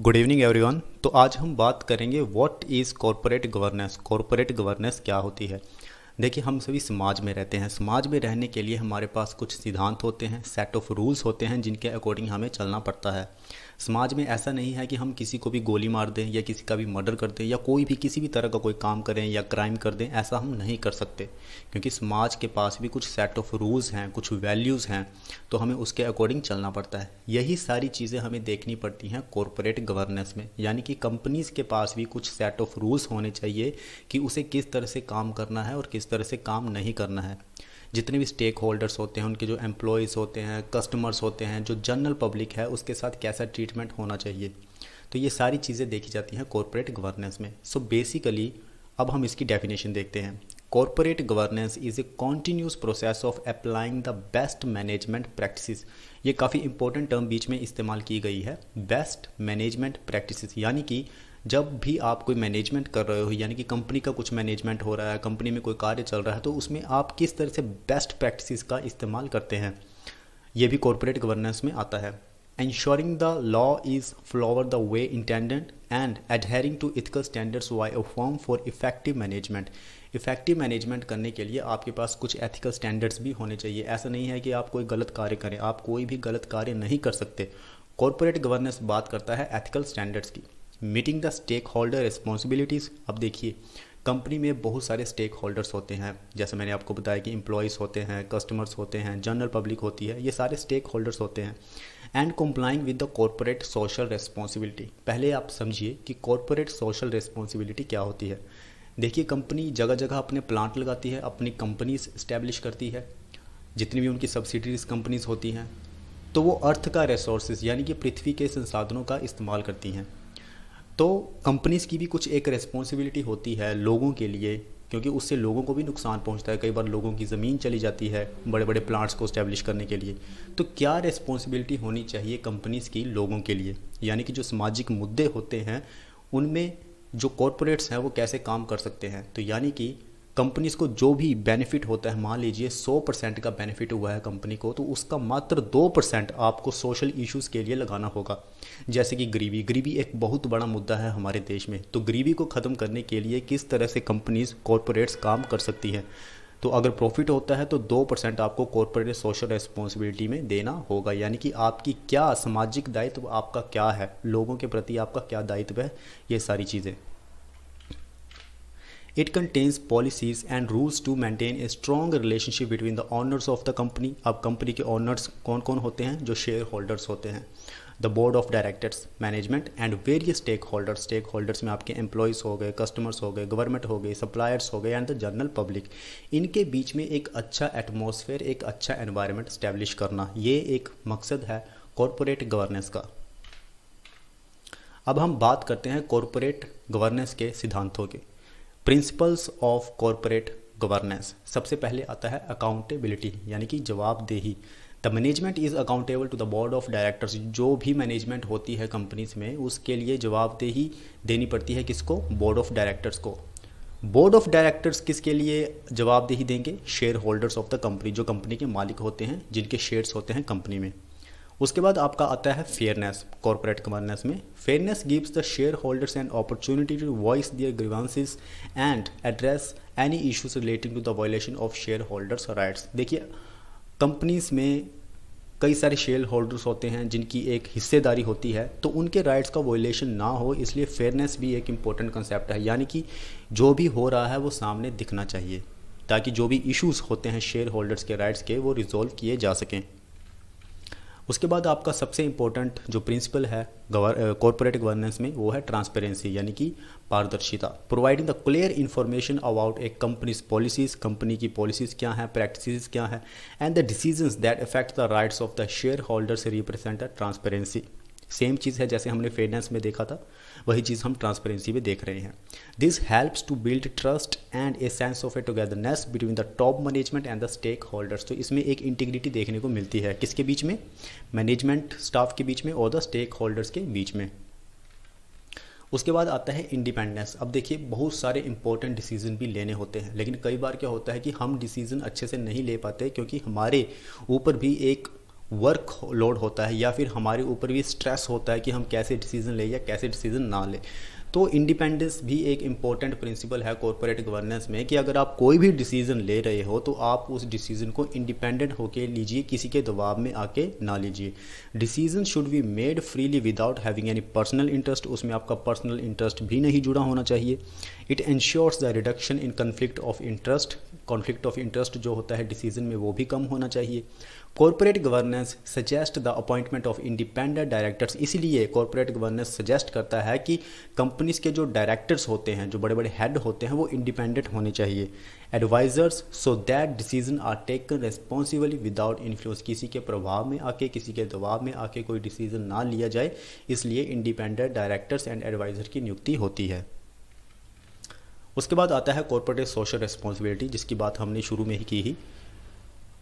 good evening everyone तो आज हम बात करेंगे what is corporate governance corporate governance क्या होती है देखिए हम सभी समाज में रहते हैं समाज में रहने के लिए हमारे पास कुछ सिद्धांत होते हैं सेट ऑफ रूल्स होते हैं जिनके अकॉर्डिंग हमें चलना पड़ता है समाज में ऐसा नहीं है कि हम किसी को भी गोली मार दें या किसी का भी मर्डर कर दें या कोई भी किसी भी तरह का कोई काम करें या क्राइम कर दें ऐसा हम नहीं कर सकते क्योंकि समाज के पास भी कुछ सेट ऑफ रूल्स हैं कुछ वैल्यूज़ हैं तो हमें उसके अकॉर्डिंग चलना पड़ता है यही सारी चीज़ें हमें देखनी पड़ती हैं कॉरपोरेट गवर्नेंस में यानी कि कंपनीज़ के पास भी कुछ सेट ऑफ रूल्स होने चाहिए कि उसे किस तरह से काम करना है और किस इस तरह से काम नहीं करना है जितने भी स्टेक होल्डर्स होते हैं उनके जो एम्प्लॉयज़ होते हैं कस्टमर्स होते हैं जो जनरल पब्लिक है उसके साथ कैसा ट्रीटमेंट होना चाहिए तो ये सारी चीज़ें देखी जाती हैं कॉरपोरेट गवर्नेंस में सो so बेसिकली अब हम इसकी डेफिनेशन देखते हैं corporate governance is a continuous process of applying the best management practice ये काफ़ी इंपॉर्टेंट टर्म बीच में इस्तेमाल की गई है बेस्ट मैनेजमेंट प्रैक्टिसेस यानी कि जब भी आप कोई मैनेजमेंट कर रहे हो यानी कि कंपनी का कुछ मैनेजमेंट हो रहा है कंपनी में कोई कार्य चल रहा है तो उसमें आप किस तरह से बेस्ट प्रैक्टिस का इस्तेमाल करते हैं ये भी कॉरपोरेट गवर्नेंस में आता है ensuring the law is followed the way intended and adhering to ethical standards by a firm for effective management effective management करने के लिए आपके पास कुछ एथिकल स्टैंडर्ड्स भी होने चाहिए ऐसा नहीं है कि आप कोई गलत कार्य करें आप कोई भी गलत कार्य नहीं कर सकते कॉरपोरेट गवर्नेंस बात करता है एथिकल स्टैंडर्ड्स की meeting the stakeholder responsibilities अब देखिए कंपनी में बहुत सारे स्टेक होल्डर्स होते हैं जैसे मैंने आपको बताया कि इम्प्लॉयज़ होते हैं कस्टमर्स होते हैं जनरल पब्लिक होती है ये सारे स्टेक होल्डर्स होते हैं and complying with the corporate social responsibility पहले आप समझिए कि कॉरपोरेट सोशल रिस्पॉन्सिबिलिटी क्या होती है देखिए कंपनी जगह जगह अपने प्लांट लगाती है अपनी कंपनीज इस्टेब्लिश करती है जितनी भी उनकी सब्सिडीज कंपनीज होती हैं तो वो अर्थ का रिसोर्सेज यानी कि पृथ्वी के संसाधनों का इस्तेमाल करती हैं तो कंपनीज की भी कुछ एक रिस्पॉन्सिबिलिटी होती है लोगों के लिए क्योंकि उससे लोगों को भी नुकसान पहुंचता है कई बार लोगों की ज़मीन चली जाती है बड़े बड़े प्लांट्स को इस्टेब्लिश करने के लिए तो क्या रिस्पॉन्सिबिलिटी होनी चाहिए कंपनीज़ की लोगों के लिए यानी कि जो सामाजिक मुद्दे होते हैं उनमें जो कॉरपोरेट्स हैं वो कैसे काम कर सकते हैं तो यानी कि कंपनीज को जो भी बेनिफिट होता है मान लीजिए 100 परसेंट का बेनिफिट हुआ है कंपनी को तो उसका मात्र दो परसेंट आपको सोशल इश्यूज़ के लिए लगाना होगा जैसे कि गरीबी गरीबी एक बहुत बड़ा मुद्दा है हमारे देश में तो गरीबी को ख़त्म करने के लिए किस तरह से कंपनीज कॉरपोरेट्स काम कर सकती हैं तो अगर प्रॉफिट होता है तो दो परसेंट आपको कॉरपोरेट सोशल रिस्पॉन्सिबिलिटी में देना होगा यानी कि आपकी क्या सामाजिक दायित्व आपका क्या है लोगों के प्रति आपका क्या दायित्व है ये सारी चीज़ें It contains policies and rules to maintain a strong relationship between the owners of the company अब कंपनी के owners कौन कौन होते हैं जो शेयर होल्डर्स होते हैं the board of directors management and various stakeholder stakeholders में आपके एम्प्लॉयज़ हो गए कस्टमर्स हो गए गवर्नमेंट हो गई सप्लायर्स हो गए एंड द जनरल पब्लिक इनके बीच में एक अच्छा एटमोसफेयर एक अच्छा एनवायरनमेंट स्टैब्लिश करना ये एक मकसद है कॉरपोरेट गवर्नेंस का अब हम बात करते हैं कॉरपोरेट गवर्नेंस के सिद्धांतों के प्रिंसिपल्स ऑफ कॉरपोरेट गवर्नेंस सबसे पहले आता है अकाउंटेबिलिटी यानी कि जवाबदेही the management is accountable to the board of directors जो भी मैनेजमेंट होती है कंपनीज में उसके लिए जवाबदेही देनी पड़ती है किसको बोर्ड ऑफ डायरेक्टर्स को बोर्ड ऑफ डायरेक्टर्स किसके लिए जवाबदेही देंगे shareholders of the company जो कंपनी के मालिक होते हैं जिनके शेयर्स होते हैं कंपनी में उसके बाद आपका आता है फेयरनेस कॉरपोरेट गवर्नेंस में fairness gives the shareholders and opportunity to voice their grievances and address any issues relating to the violation of shareholders rights देखिए कंपनीज में कई सारे शेयर होल्डर्स होते हैं जिनकी एक हिस्सेदारी होती है तो उनके राइट्स का वोलेशन ना हो इसलिए फेयरनेस भी एक इम्पोर्टेंट कंसेप्ट है यानी कि जो भी हो रहा है वो सामने दिखना चाहिए ताकि जो भी इश्यूज़ होते हैं शेयर होल्डर्स के राइट्स के वो रिजोल्व किए जा सकें उसके बाद आपका सबसे इंपॉर्टेंट जो प्रिंसिपल है कॉरपोरेट गवर्नेंस में वो है ट्रांसपेरेंसी यानी कि पारदर्शिता providing the clear information about a company's policies company की पॉलिसीज क्या हैं प्रैक्टिस क्या हैं and the decision that affect the rights of the shareholders represent transparency same चीज़ है जैसे हमने फेयरनेस में देखा था वही चीज़ हम ट्रांसपेरेंसी में देख रहे हैं this helps to build trust and a sense of a togetherness between the top management and the stakeholders तो इसमें एक इंटीग्रिटी देखने को मिलती है किसके बीच में मैनेजमेंट स्टाफ के बीच में और द स्टेक होल्डर्स के बीच में उसके बाद आता है इंडिपेंडेंस अब देखिए बहुत सारे इंपॉर्टेंट डिसीजन भी लेने होते हैं लेकिन कई बार क्या होता है कि हम डिसीजन अच्छे से नहीं ले पाते क्योंकि हमारे ऊपर भी एक वर्क लोड होता है या फिर हमारे ऊपर भी स्ट्रेस होता है कि हम कैसे डिसीज़न लें या कैसे डिसीज़न ना लें तो इंडिपेंडेंस भी एक इम्पॉर्टेंट प्रिंसिपल है कॉरपोरेट गवर्नेंस में कि अगर आप कोई भी डिसीजन ले रहे हो तो आप उस डिसीजन को इंडिपेंडेंट होकर लीजिए किसी के दबाव में आके ना लीजिए decision should be made freely without having any personal interest उसमें आपका पर्सनल इंटरेस्ट भी नहीं जुड़ा होना चाहिए it ensures the reduction in conflict of interest conflict of interest जो होता है डिसीजन में वो भी कम होना चाहिए corporate governance suggest the appointment of independent directors इसलिए कॉरपोरेट गवर्नेंस सजेस्ट करता है कि कंपनी कंपनीज़ के जो डायरेक्टर्स होते हैं जो बड़े बड़े हेड होते हैं वो इंडिपेंडेंट होने चाहिए advisers so that decision are taken responsibly without influence किसी के प्रभाव में आके किसी के दबाव में आके कोई डिसीजन ना लिया जाए इसलिए इंडिपेंडेंट डायरेक्टर्स एंड एडवाइज़र की नियुक्ति होती है उसके बाद आता है कॉरपोरेट सोशल रेस्पॉन्सिबिलिटी जिसकी बात हमने शुरू में ही की ही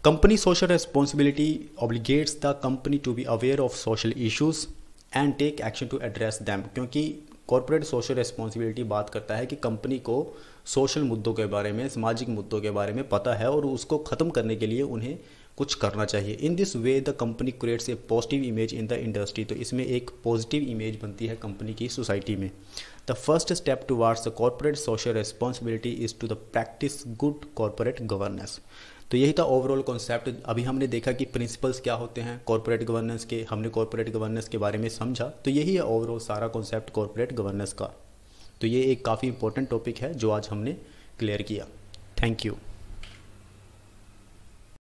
company social responsibility obligates the company to be aware of social issues and take action to address them क्योंकि कॉरपोरेट सोशल रिस्पॉन्सिबिलिटी बात करता है कि कंपनी को सोशल मुद्दों के बारे में सामाजिक मुद्दों के बारे में पता है और उसको ख़त्म करने के लिए उन्हें कुछ करना चाहिए in this way the company creates a positive image in the industry तो इसमें एक पॉजिटिव इमेज बनती है कंपनी की सोसाइटी में the first step towards the corporate social responsibility is to the practice good corporate governance तो यही था ओवरऑल कॉन्सेप्ट अभी हमने देखा कि प्रिंसिपल्स क्या होते हैं कॉरपोरेट गवर्नेंस के हमने कॉरपोरेट गवर्नेंस के बारे में समझा तो यही है ओवरऑल सारा कॉन्सेप्ट कॉरपोरेट गवर्नेंस का तो ये एक काफ़ी इंपॉर्टेंट टॉपिक है जो आज हमने क्लियर किया थैंक यू